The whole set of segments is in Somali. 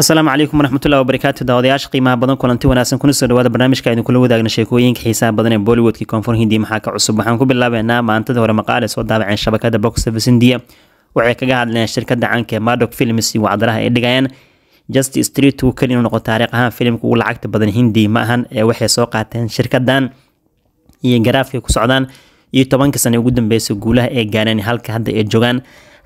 asalaamu calaykum waraxmatullahi wabarakaatu daawadayaasha qiimaha badan kulanti wanaagsan kuna soo dhawaada barnaamijka aynu kula wadaagna sheekooyinka xiisaha badan ee bollywoodka koonfur hindi maxaa ka cusub waxaan ku bilaabeynaa maantada hore maqaale soo daabaceen shabakada box office india waxay kaga hadleen shirkada canka ee madoc films iyo wacdaraha ay dhigayaan just street uu keli inuu noqo taariikh ahaan filimka ugu lacagta badan hindi ma ahan ee waxay soo qaateen shirkadan iyo garaafkay ku socdaan iyo tobanka sane ugu dambeysa guulaha ee gaareen halka hadda ay joogaan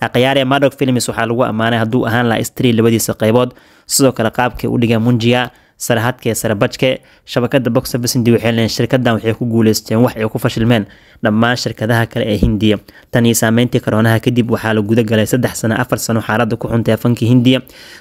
haqayaare madog films waxaa lagu ammaanay hadduu ahaan lahaa stree labadiisa qaybood sidoo kale qaabkay u dhiga munjiya sarahaadkee sare bajke shabakada box office hindi waxay leeyihiin shirkadan waxay ku guuleysteen wax ay ku fashilmeen dhammaan shirkadaha kale ee hindiya tan iyo saameyntii koroonaha kadib waxaa la guda saddex sano afar sano xaaladda ku xuntay fanka hindiya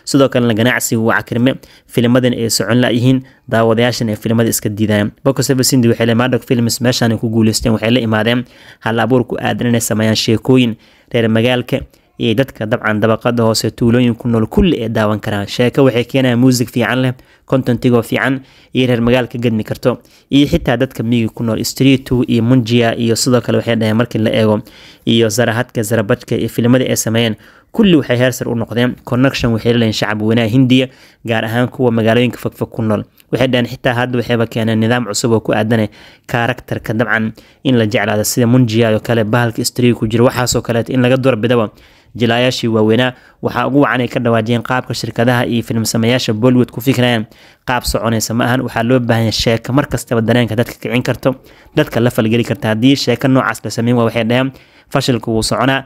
sidoo kalena ganacsiga waa cakirme filimadan ay socon la-yihiin daawadayaashan ay filimada iska diidayaan box office hindi waxay leeyihiin madog films meeshaan ku guuleysteen waxay la imaadeen hal abuur aadan inay sameeyaan sheekooyin reer magaalka iyo dadka dabcan dabaqada hoose tuulooyin ku nool kulli ay daawan karaan sheeko waxay keenayaan muusig fiican leh kontontigoo fiican iyo reer magaal ka karto iyo xitaa dadka miyiga ku nool streetu iyo munjia iyo sidoo kale waxay dhaheen markii la eego iyo zarahadka zarabajka iyo filmadii ay sameeyeen kulli waxay heersar u noqdeen connection waxay leeyihin shacab weynaha hindiya gaar ahaan kuwa magaalooyinka fogfog ku nool waxay dhaheen xitaa hadda waxayba keeneen nidaam cusub oo ku aadanay karakterka dabcan in la jeclaado sida munjia oo kale bahalka street ku jira waxaasoo kaleet in laga doorbidaba jilaayaashii waaweynaa waxaa ugu wacan ay ka dhawaajiyeen qaabka shirkadaha iyo filmsamayaasha bollywood ku fikrayaan qaab soconaysa ma ahan waxaa loo baahanya sheeko markastaba dareenka dadka kicin karto dadka la falgeli karta haddii sheeko noocaas la sameyn waa waxay dhaheen fashilku wuu soconaa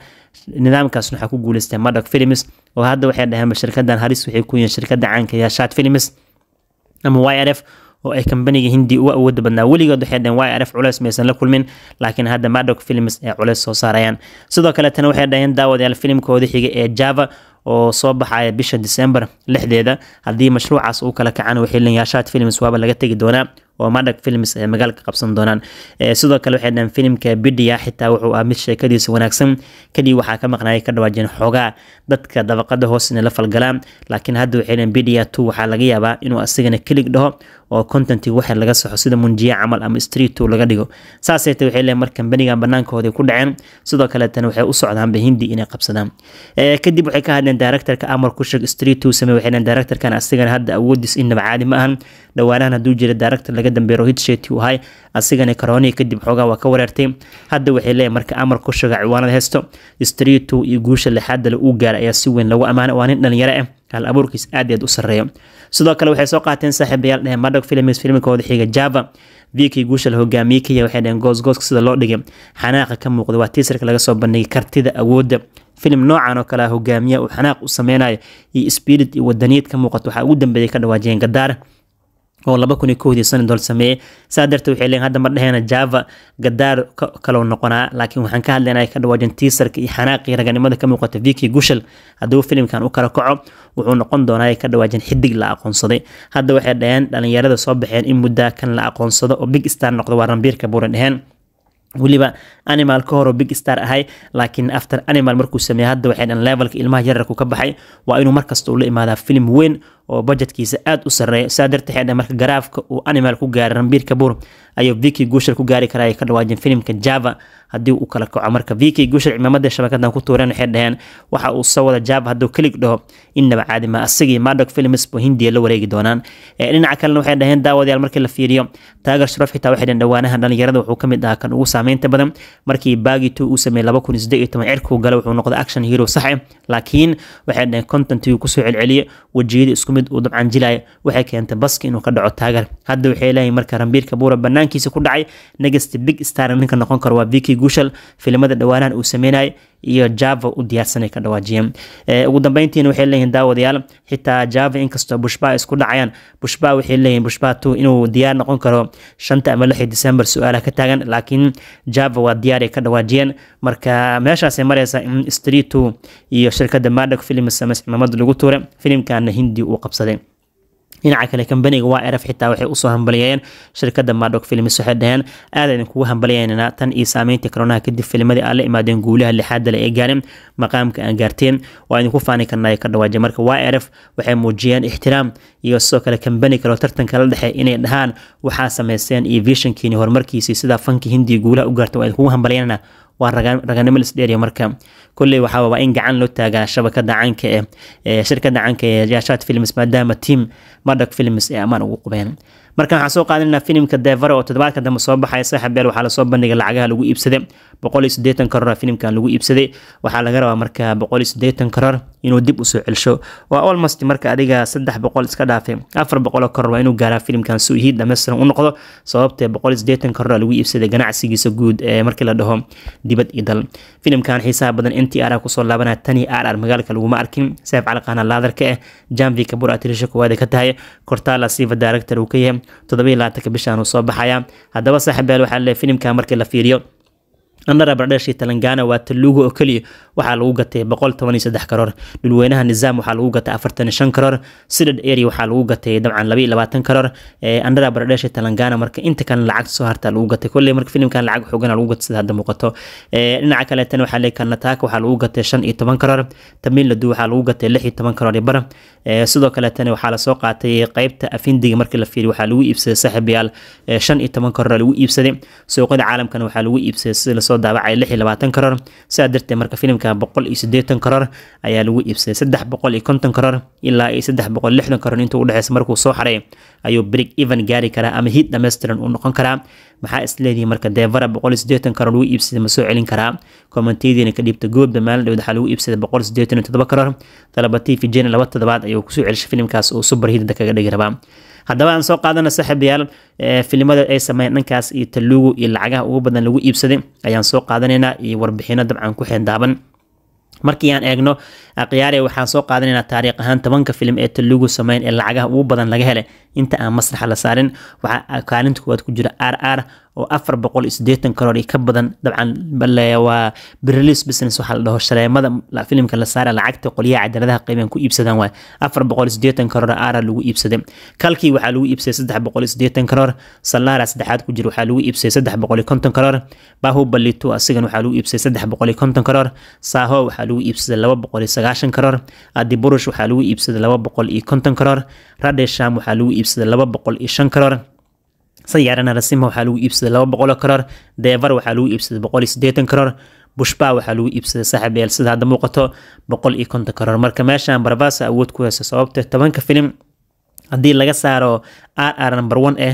nidaamkaasna waxaa ku guuleystay madog films oo hadda waxay dhaheenba shirkadan halis waxay ku yihiin shirkada caankayaashaad films ama y r f oo ay kambaniga hindi uga awooda badnaa weligood waxay dhaheen yrf culeys maysan la kulmin laakiin hadda madok films ay culeys soo saarayaan sidoo kaletana waxay dhaheen daawadayaal filimkooda xiga ee java oo soo baxaya bisha december lixdeeda haddii mashruucaas uu kala kacaan waxayleyaashaad films waaba laga tegi doonaa oo madag films ay magaalka qabsan doonaan sidoo kale waxay dhaheen filimka bidiya xitaa wuxuu ah mid sheekadiisa wanaagsan kadib waxaa ka maqnaayay ka dhawaajeen xoogaa dadka dabaqada hoos la falgalaan laakiin hadda waxay dhaheen bidiya two waxaa laga yaabaa inuu asigana kelig dhaho oo contentii waxa laga saxo sida munjiye camal ama streeto laga dhigo saasay tay waxay leeyihin markan benigan bannaankooday ku dhaceen sidoo kaleetana waxay u socdaanba hindi inay qabsadaan kadib waxay ka hadleen directorka amar kushag streeto samey waxay leen directorkan asigana hadda awoodiis innaba caadi ma ahan dhowaanahan hadduu jira director laga dambeeyo rohit sheti uu ahay asigana karoonihii kadib xoogaa waa ka wareertay hadda waxay leeyihin marka amar kushaga ciwaanada heesto streeto iyo guusha lixaadale uu gaara ah ayaa si weyn lagu ammaanay waa nin dhalinyaro ah abuurkiis aad aad u sareeyo sidoo kale waxay soo qaateen saaxiibayaal dheheen madhog films filmkooda xiga java vikii guusha la hogaamiyey kaya waxay dheheen goosgooska sida loo dhigay xanaaqa ka muuqda waa tiisarka laga soo bandhigay kartida awoodda filim noocan oo kalea ah hogaamiya uu xanaaq u sameynayo iyo spirit iyo wadaniyad ka muuqato waxaa ugu dambeeyay ka dhawaajiyeen gadaar oo laba kun iyo kowdii sani dool sameeye saa darteed waxay leeyihin hadda ma dheheyna java gadaar kaloo noqonaa laakiin waxaan ka hadlaynaa ka dhawaajin tiisarka iyo xanaaqii raganimada ka muuqata viki gushal hadduu filimkan u kala kaco wuxuu noqon doonaa ka dhawaajin xidig la aqoonsaday hadda waxay dhaheen dhalinyarada soo baxeen in muddaa kan la aqoonsado oo big star noqdo waa rambiirka buuran dheheen weliba animal ka horo big star ahay laakiin after animal markuu sameeye hadda waxay dhan levelka ilmaha yararku ka baxay waa inuu markasta ula imaadaa filim weyn oo bajetkiisa aada u sareeya saa darteed marka garaafka uu animal ku gaara rambiirka buur ayuu viki guushal ku gaari karaa ka dhawaajin filimka java haddii uu kala kaco marka vk guushar cimaamada shabakadan ku tuureen waxay dhaheen waxa uu soo wada jaab hadduu kelig dhaho innaba caadima asagii madog films buu hindiya la wareegi doonaan dhinaca kalena waxay dhaheen daawadayaal markii la fiiriyo taagar sharaf xitaa waxay dhaheen dhawaanahan dhalinyarada wuxuu kamid ahaa kan ugu saameynta badan markii baagi uu sameeyey laba kun iyo iyo toban cirkuu gala wuxuu noqday action hero sax laakiin waxay dhaheen contentigii kusoo celceliya wejiyada isku mid uu dabcan jilaya waxay keentay baski inuu ka dhaco taagar hadda waxay leeyihin marka rambiirka buura banaankiisa ku dhacay next big star ninka noqon karo waa vk guushal filimada dhawaanahan uu sameynay iyo java u diyaarsanay ka dhawaajiyeen eh, ugu dambeyntiina waxay leeyihiin daawadayaal xitaa java inkastoo bushba isku dhacayaan bushba waxay leeyihiin bushba two inuu diyaar noqon karo shanta ama lixii december su-aalaha ka taagan laakiin java waa diyaaray ka dhawaajiyeen marka meeshaasay mareysa in street iyo shirkadda madok films ama lagu tuuray filimkana hindi uu qabsaday dhinaca kale kambaniga waa erf xitaa waxay usoo hambaliyeen shirkada madog films waxay dhaheen aadaydin kugu hambaliyayna tan iyo saameyntii koronaha kadib filmadii aan la imaadeen guulaha lixaada ee gaaren maqaamka aan gaarteen waa idinku faani karnaayo ka dhawaaja marka waa erf waxay muujiyeen ixtiraam iyo sidoo kale kambani kaleo tartanka la dhexey inay dhahaan waxaa sameysteen iyo vishankiini horumarkiisii sida fanka hindiya guulaha u gaarta waa idinkugu hambaliyayna waa raganimo lisdheeriya marka kolley waxaa waa in gacan loo taagaa shabakada caanka eh shirkada caanka ee yaashaad films maadaama tiam madhag films ee ammaan ugu qubeen marka waxaan soo qaadanaynaa filimka deevare oo toddobaadka dambe soo baxaya saxabeel waxaa lasoo bandhigay lacagaha lagu iibsaday boqol iyo siddeetan karoor filimkan lagu iibsaday waxaa laga rabaa marka boqol iyo siddeetan karoor inuu dib usoo celsho waa olmost marka adiga saddex boqol iska dhaafay afar boqoloo karoor waa inuu gaaraa filimkan suu ihii dhammaystiran u noqdo sababtee boqol iyo siddeetan karoor lagu iibsaday ganacsigiisa guud ee markii la dhaho dibad iyo dal filimkan xiisaha badan intii aaraa kusoo laabanaa tani aarar magaalka laguma arkin seef calaqaana laadarka ah jamvi kabur atirisha koowaad ka tahay kortaala siiva director uu ka yahay todoba iyo labaatanka bishaan uu soo baxayaa haddaba saaxiibeel waxaa le filimka markii la fiiriyo nandara baradheesh iyo talangana waa taluuga oo keliya waxaa lagu gatay boqol toban saddex karoor dhulweynaha nizaam waxaa lagu gatay afartan shan karoor sidad area waxaa lagu gatay dabcan laba labaatan karoor andara baradheesh iyo talangana marka inta kale lacagta soo hartaa lagu gatay kolley marka filimkan lacag xoogan lagu gatay sida hadda muuqato dhinaca kaleetana waxaa leey karnataaka waxaa lagu gatay shan iyo toban karoor tamiil ladu waxaa lagu gatay lix iyo toban karoor iyo bara sidoo kaleetana waxaa lasoo qaatay qeybta afindiga markii la fiiriyo waxaa lagu iibsaday saaxiibayaal shan iyo toban karoor lagu iibsaday suuqyada caalamkana waxaa lagu iibsaday sida lasoo kasoo daabacay lix iyo labaatan karar sidaa darteed marka filimka boqol iyo siddeetan karar ayaa lagu iibsaday saddex boqol iyo konton karar ilaa iyo saddex boqol lixdan karar intuu udhexeysa markuu soo xaray ayuu break even gaari karaa ama hiid dhammaystiran uu noqon karaa maxaa isleedihi marka deevara boqol iyo siddeetan karar lagu iibsaday ma soo celin karaa komentadiina ka dhiibta goobda maalin waxaa lagu iibsaday boqol iyo iyo toddoba karar talaba t v jena laba toddobaad ayuu kusoo celishay filimkaas uu super kaga dhigi rabaa haddaba aan soo qaadana saaxiibayaal eh, filimada ay sameeyeen dhankaas iyo taluugu iyo lacagaha ugu badan lagu iibsaday ayaan soo qaadanaynaa iyo warbixino dabcan ku xeendaaban markii aan eegno khiyaare ah, waxaan soo qaadanaynaa taariikh ahaan tobanka filim ee taluugu sameyn ee lacagaha ugu badan laga helay inta aan masraxa la saarin waxaa ah, kaalinta koowaad ku jira r r oo afar boqol sideetan karoor ka badan dabcan waa brelease business waxaa la shareemada filimka la saara lacagta qolyaha cadaradaha qiimean ku iibsadaan waa afar boqol sideetan karoor aara lagu iibsaday kalkii waxaa lagu iibsaday saddex boqol sideetan karoor salaara saddexaad ku jira waxaa lagu iibsaday saddex boqol konton karoor bahu balito asigan waxaa lagu iibsaday saddex boqol konton karoor saaho waxaa lagu iibsaday laba boqol sagaashan karoor adiburush waxaa lagu iibsaday laba boqol iyo konton karoor radesham waxaa lagu iibsaday laba boqol iyo shan karoor sayaare narasimha waxaa lagu iibsaday laba boqol karar deevar waxaa lagu iibsaday boqol iyo sideetan karar bushbaa waxaa lagu iibsaday saxabeel sida hadda muuqato boqol iyo konton karar marka meeshaan barbasa awood ku heysa sababta tobanka filim haddii laga saaro r r number one eh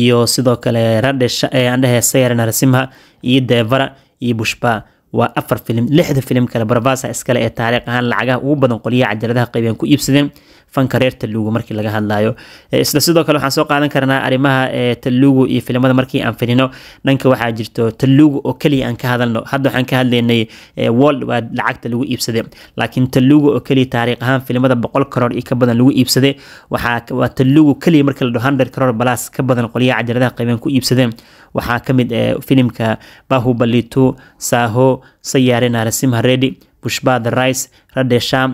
iyo sidoo kale radhesh ee narasimha iyo deevara iyo bushbaa waa afar filim lixda filim kale barbasa iskale ee taariikh ahaan lacagaha ugu badan qolyaha cajaladaha qaybiyan ku iibsadeen fanka reer taluugu markii laga hadlayo eh, isla sidoo kale waxaan soo qaadan karnaa arrimaha eh, taluugu iyo filimada markii aan filino dhanka waxaa jirto taluugu oo keliya aan ka hadalno hadda waxaan ka hadlaynay eh, world waa lacagta lagu iibsaday laakiin taluugu oo keliya taariikh ahaan filimada boqol karoor iyo ka badan lagu iibsaday waxaa waa keliya markii la dhaho hundred karoor balaas ka badan qolyaha cajaladaha qiiban ku iibsadeen waxaa ka mid filimka bahubalitu saaho sayaare naarasimha redi bushbad rice radesham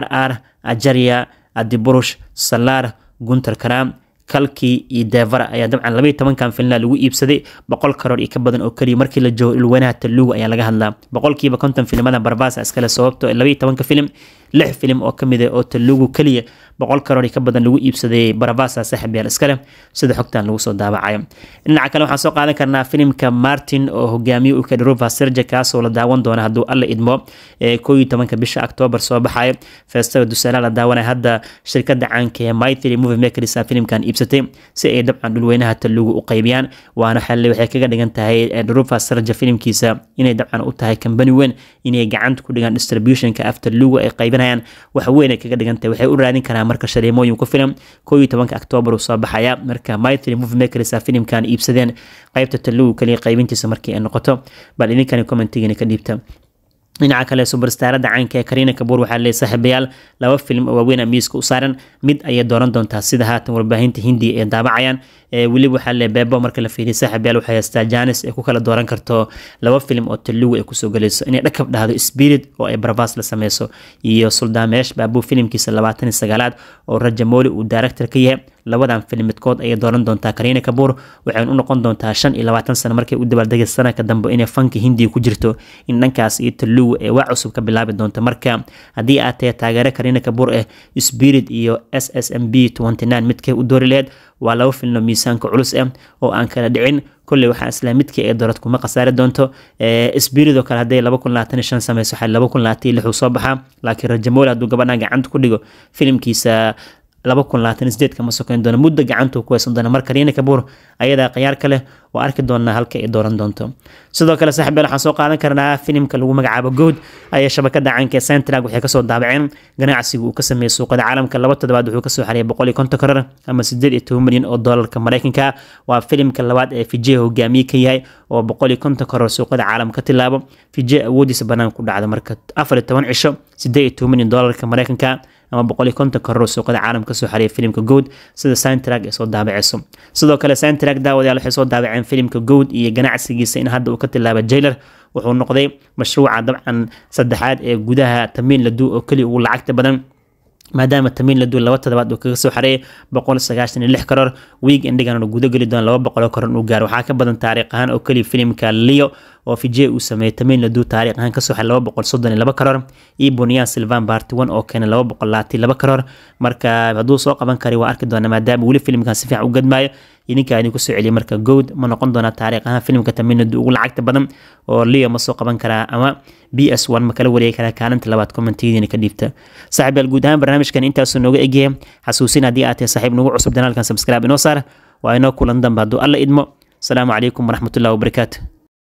r r ajaria adiburush salaar gunter karam kalkii iyo deevara ayaa dabcan labaiy tobankan filna lagu iibsaday boqol karoor iyo ka badan oo keliya markii la joogo ilweynaha talluuga ayaa laga hadlaa boqolkiiba konton filimada barbaasa iskale sababto ah labaiy tobanka filim lix filim oo ka mid ah oo talluugu keliya boqol karoor ka badan lagu iibsaday baravasa saaxiibyaal iskaleh sida xogtan lagu soo daawacayo dhinaca kale waxaan soo qaadan karnaa filimka martin oo hogaamiye uka dhruva serja kaasoo la daawan doona hadduu alla idmo ee koo iyo tobanka bisha oktoobar soo baxayo feestada dusaalaha la daawanaya hadda shirkada caanka ee mytry movie makers filimkan iibsatay si ay dabcan dhulweynaha talugu u qaybiyaan waana xalli waxay kaga dhigan tahay dhruva serja filimkiisa inay dabcan u tahay kambani weyn inay gacanta ku dhigaan distributionka after lugu ay qaybinayaan wax weyn kaga dhigan tahay waxay u raadin karaan marka shareemooyin ku filan koo iyo tobanka octoobar uu soo baxaya marka mytry movmakers filimkan iibsadeen qaybta talow kaliya qaybintiisa markii ay noqoto bal idinkani commentigina ka dhiibta dhinaca kale subarstaaradda caynka ee kariina kabuur waxaa leey saaxiibayaal laba filim oo waaweyn miiska u saaran mid ayay dooran doontaa sida haatan warbaahinta hindiya ay daabacayaan weliba waxaa leey beebo marka la fiiriyo saaxiibayaal waxay haystaa janis ay ku kala dooran karto laba filim oo taluwi ay kusoo gelayso inay dhakab dhahdo spirit oo ay barbaas la sameyso iyo suldaameesh baabuu filimkiisa labaatan iyo sagaalaad oo rajamooli uu daaractor ka yahay labadan filim midkood ayay dooran doontaa kariina kabuur waxayna u noqon doontaa shan iyo labaatan sano markay u dabaaldegay sana dambe inay fanka hindiya ku jirto in dhankaas iyo taluwi madow ee waa cusub ka bilaabi doonta marka haddii aad tahay taageere kariinaka bur ah eh, spirit iyo s s m b midkay u doori laheed waa laba filno miisaanka culus ah oo aan kala dhicin kolley waxaa isla midka ee dowlad kuma khasaari doonto eh, spirit oo kale hadday samayso soo baxaa laakiin rajamool hadduu gabadhaan gacanta ku dhigo filimkiisa ma sokeyn ku heysan doona marka riina kabuur ayadaa khiyaar leh waa arki doonaa halka ay dooran doonto sidoo kale saaxib waxaan soo qaadan karnaa filimka lagu magacaabo good ayaa shabakada caanka ee sentrag waxay kasoo daabaceen ganacsiga uu ka sameeyey suuqada caalamka laba toddobaad wuxuu kasoo xariyay boqol iyo konton karar ama sideed iyo toban milyan oo doolarka mareykanka waa filimka labaad ee fijee hogaamiye ka yahay oo boqol iyo konton karar suuqada caalamka ka tilaabo fijee awoodiisa banaan ku dhacda marka afar iyo toban cisho sideed iyo toban milyan doolarka mareykanka ama boqol iyo konton koror suuqada caalamka kasoo xariya filimka good sida sintrag ay soo daabaceyso sidoo kale sintrag daawadayaal waxay soo daabaceen filimka good iyo ganacsigiisa in hadda uu ka tilaaba jailer wuxuu noqday mashruuca dabcan saddexaad ee gudaha tamiin laduu oo keliya ugu lacagta badan maadaama tamiin la laba toddobaad uu kaga soo xareeyay boqol sagaashan iyo lix koror wiig indhigan uu guda geli laba boqol koron uu gaaro waxaa ka badan taariikh ahaan oo keliya filimka leo oo fijee uu sameeyey tamiin la taariikh ahaan kasoo xaray laba boqol soddon iyo laba koror iyo buniyan silvan bartiwan oo keenay laba boqol labaatan laba koror marka hadduu soo qaban kari waa arki doona maadaama weli filimkan si fiican u gadmaayo ninkaani kusoo celiya marka gowd ma noqon doonaa taariikh ahaan filmka taminadu ugu lacagta badan oo leo ma soo qaban karaa ama b s one ma kala wareegi karaa kaalinta labaad kommentiyadiina ka dhiibta saaxiib guud ahaan barnaamijkan intaasuu nooga egyahay xasuusin haddii aad saaxiib nagu cusub danaalkan subscribe inoo saar waa inoo kulan dambe hadduu alla idmo asalaamu calaykum waraxmatullahi wabarakaatu